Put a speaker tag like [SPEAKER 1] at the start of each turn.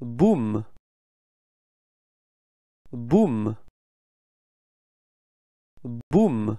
[SPEAKER 1] Boom! Boum Boom!